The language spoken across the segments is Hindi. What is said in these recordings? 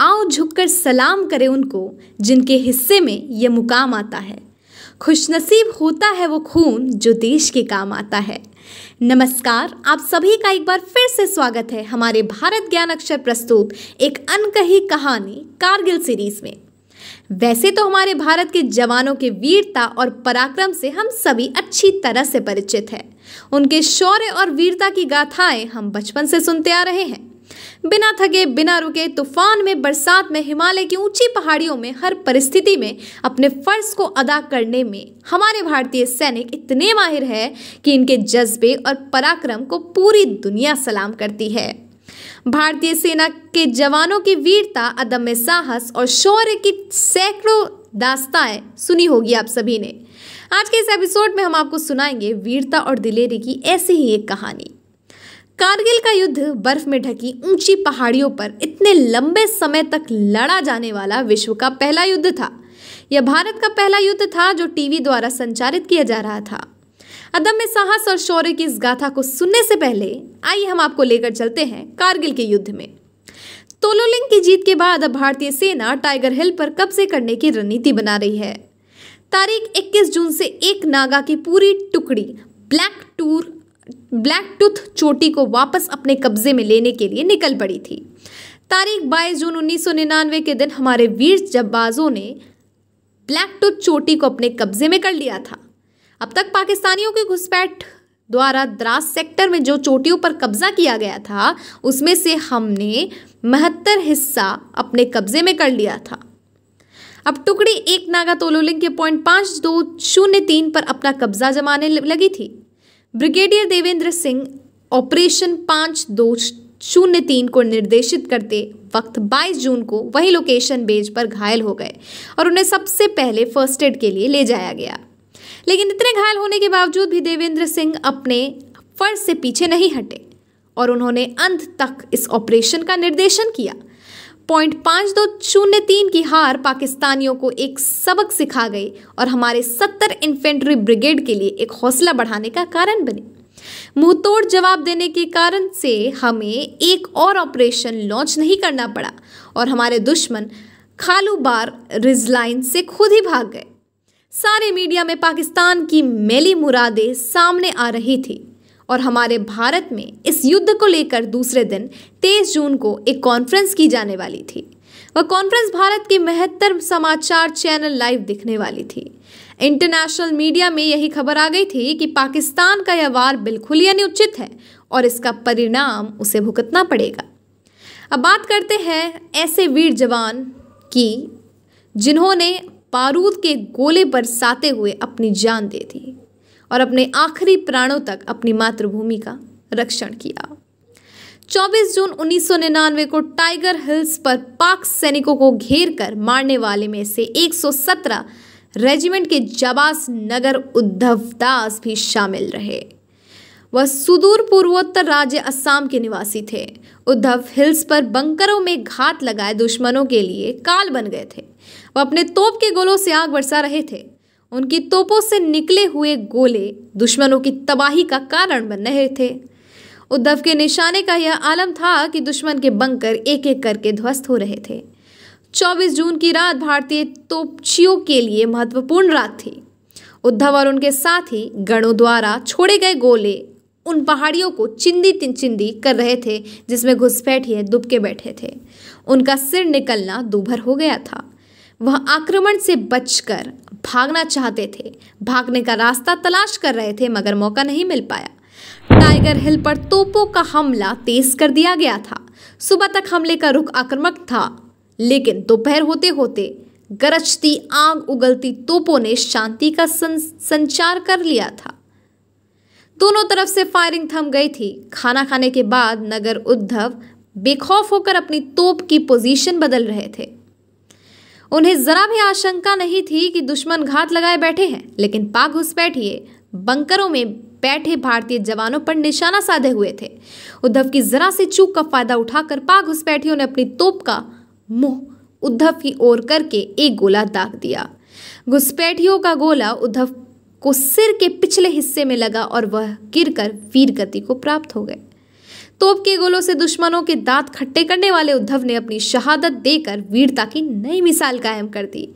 आओ झुककर सलाम करें उनको जिनके हिस्से में ये मुकाम आता है खुशनसीब होता है वो खून जो देश के काम आता है नमस्कार आप सभी का एक बार फिर से स्वागत है हमारे भारत ज्ञान अक्षर प्रस्तुत एक अनकही कहानी कारगिल सीरीज में वैसे तो हमारे भारत के जवानों के वीरता और पराक्रम से हम सभी अच्छी तरह से परिचित हैं उनके शौर्य और वीरता की गाथाएं हम बचपन से सुनते आ रहे हैं बिना थके बिना रुके तूफान में बरसात में हिमालय की ऊंची पहाड़ियों में हर परिस्थिति में अपने फर्ज को अदा करने में हमारे भारतीय सैनिक इतने माहिर है कि इनके जज्बे और पराक्रम को पूरी दुनिया सलाम करती है भारतीय सेना के जवानों की वीरता अदम्य साहस और शौर्य की सैकड़ों दास्ताएं सुनी होगी आप सभी ने आज के इस एपिसोड में हम आपको सुनाएंगे वीरता और दिलेरी की ऐसी ही एक कहानी कारगिल का युद्ध बर्फ में ढकी ऊंची पहाड़ियों पर इतने लंबे समय तक लड़ा जाने वाला विश्व का पहला युद्ध था यह भारत का पहला युद्ध था जो टीवी द्वारा संचालित किया जा रहा था अदम्य साहस और शौर्य की इस गाथा को सुनने से पहले आइए हम आपको लेकर चलते हैं कारगिल के युद्ध में तोलोलिंग की जीत के बाद अब भारतीय सेना टाइगर हिल पर कब्जे करने की रणनीति बना रही है तारीख 21 जून से एक नागा की पूरी टुकड़ी ब्लैक टूर ब्लैक टूथ चोटी को वापस अपने कब्जे में लेने के लिए निकल पड़ी थी तारीख 22 जून 1999 के दिन हमारे वीर जब्बाजों ने ब्लैक टूथ चोटी को अपने कब्जे में कर लिया था अब तक पाकिस्तानियों की घुसपैठ द्वारा द्रास सेक्टर में जो चोटियों पर कब्जा किया गया था उसमें से हमने महत्तर हिस्सा अपने कब्जे में कर लिया था अब टुकड़ी एक नागा तोलोलिंग के पॉइंट पाँच दो शून्य तीन पर अपना कब्जा जमाने लगी थी ब्रिगेडियर देवेंद्र सिंह ऑपरेशन पाँच दो शून्य तीन को निर्देशित करते वक्त 22 जून को वही लोकेशन बेज पर घायल हो गए और उन्हें सबसे पहले फर्स्ट एड के लिए ले जाया गया लेकिन इतने घायल होने के बावजूद भी देवेंद्र सिंह अपने फर्ज से पीछे नहीं हटे और उन्होंने अंत तक इस ऑपरेशन का निर्देशन किया पॉइंट पाँच दो शून्य तीन की हार पाकिस्तानियों को एक सबक सिखा गई और हमारे सत्तर इन्फेंट्री ब्रिगेड के लिए एक हौसला बढ़ाने का कारण बने मुंहतोड़ जवाब देने के कारण से हमें एक और ऑपरेशन लॉन्च नहीं करना पड़ा और हमारे दुश्मन खालू बार रिजलाइन से खुद ही भाग गए सारे मीडिया में पाकिस्तान की मेली मुरादें सामने आ रही थी और हमारे भारत में इस युद्ध को लेकर दूसरे दिन तेईस जून को एक कॉन्फ्रेंस की जाने वाली थी वह कॉन्फ्रेंस भारत के महत्तर समाचार चैनल लाइव दिखने वाली थी इंटरनेशनल मीडिया में यही खबर आ गई थी कि पाकिस्तान का यह वार बिल्कुल ही अनुचित है और इसका परिणाम उसे भुगतना पड़ेगा अब बात करते हैं ऐसे वीर जवान की जिन्होंने बारूद के गोले बरसाते हुए अपनी जान दे दी और अपने आखिरी प्राणों तक अपनी मातृभूमि का रक्षण किया 24 जून 1999 को टाइगर हिल्स पर पाक सैनिकों को घेर कर मारने वाले में से 117 रेजिमेंट के जबास नगर उद्धव दास भी शामिल रहे वह सुदूर पूर्वोत्तर राज्य असम के निवासी थे उद्धव हिल्स पर बंकरों में घात लगाए दुश्मनों के लिए काल बन गए थे वह अपने तोप के गोलों से आग बरसा रहे थे उनकी तोपों से निकले हुए गोले दुश्मनों की तबाही का कारण बन रहे थे उद्धव के निशाने का यह आलम था कि दुश्मन के बंकर एक एक करके ध्वस्त हो रहे थे 24 जून की रात भारतीय तोपचियों के लिए महत्वपूर्ण रात थी उद्धव और उनके साथ ही गणों द्वारा छोड़े गए गोले उन पहाड़ियों को चिंदी तिन चिंदी कर रहे थे जिसमें घुसपैठिए दुबके बैठे थे उनका सिर निकलना दूभर हो गया था वह आक्रमण से बचकर भागना चाहते थे भागने का रास्ता तलाश कर रहे थे मगर मौका नहीं मिल पाया टाइगर हिल पर तोपों का हमला तेज कर दिया गया था सुबह तक हमले का रुख आक्रमक था लेकिन दोपहर होते होते गरजती आग उगलती तोपों ने शांति का सं, संचार कर लिया था दोनों तरफ से फायरिंग थम गई थी खाना खाने के बाद नगर उद्धव बेखौफ होकर अपनी तोप की पोजीशन बदल रहे थे उन्हें जरा भी आशंका नहीं थी कि दुश्मन घात लगाए बैठे हैं लेकिन पाक घुसपैठिए बंकरों में बैठे भारतीय जवानों पर निशाना साधे हुए थे उद्धव की जरा सी चूक का फायदा उठाकर पाक घुसपैठियों ने अपनी तोप का मुंह उद्धव की ओर करके एक गोला दाग दिया घुसपैठियों का गोला उद्धव को सिर के पिछले हिस्से में लगा और वह गिर कर वीर गति को प्राप्त हो गए तोप के गोलों से दुश्मनों के दांत खट्टे करने वाले उद्धव ने अपनी शहादत देकर वीरता की नई मिसाल कायम कर दी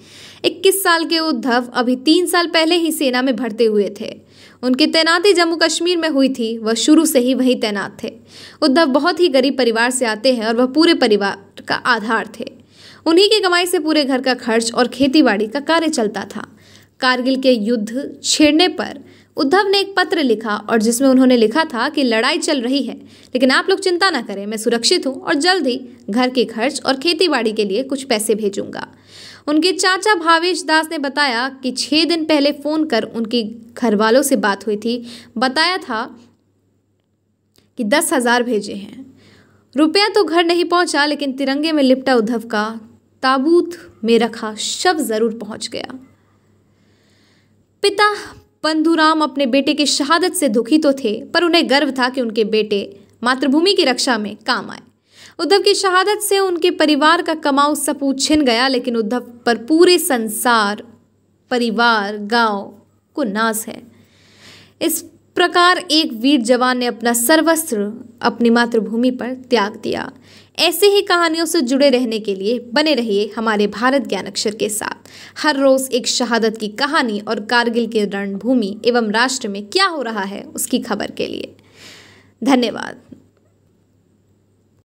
21 साल के उद्धव अभी तीन साल पहले ही सेना में भरते हुए थे उनकी तैनाती जम्मू कश्मीर में हुई थी वह शुरू से ही वहीं तैनात थे उद्धव बहुत ही गरीब परिवार से आते हैं और वह पूरे परिवार का आधार थे उन्हीं की कमाई से पूरे घर का खर्च और खेतीबाड़ी का कार्य चलता था कारगिल के युद्ध छेड़ने पर उद्धव ने एक पत्र लिखा और जिसमें उन्होंने लिखा था कि लड़ाई चल रही है लेकिन आप लोग चिंता ना करें मैं सुरक्षित हूँ और जल्द ही घर के खर्च और खेतीबाड़ी के लिए कुछ पैसे भेजूंगा उनके चाचा भावेश दास ने बताया कि छः दिन पहले फ़ोन कर उनके घर वालों से बात हुई थी बताया था कि दस हज़ार भेजे हैं रुपया तो घर नहीं पहुंचा लेकिन तिरंगे में लिपटा उद्धव का ताबूत में रखा शव ज़रूर पहुंच गया पिता बंधुराम अपने बेटे की शहादत से दुखी तो थे पर उन्हें गर्व था कि उनके बेटे मातृभूमि की रक्षा में काम आए उद्धव की शहादत से उनके परिवार का कमाऊ सपूत छिन गया लेकिन उद्धव पर पूरे संसार परिवार गांव को नाश है इस प्रकार एक वीर जवान ने अपना सर्वस्त्र अपनी मातृभूमि पर त्याग दिया ऐसे ही कहानियों से जुड़े रहने के लिए बने रहिए हमारे भारत ज्ञान अक्षर के साथ हर रोज एक शहादत की कहानी और कारगिल के रणभूमि एवं राष्ट्र में क्या हो रहा है उसकी खबर के लिए धन्यवाद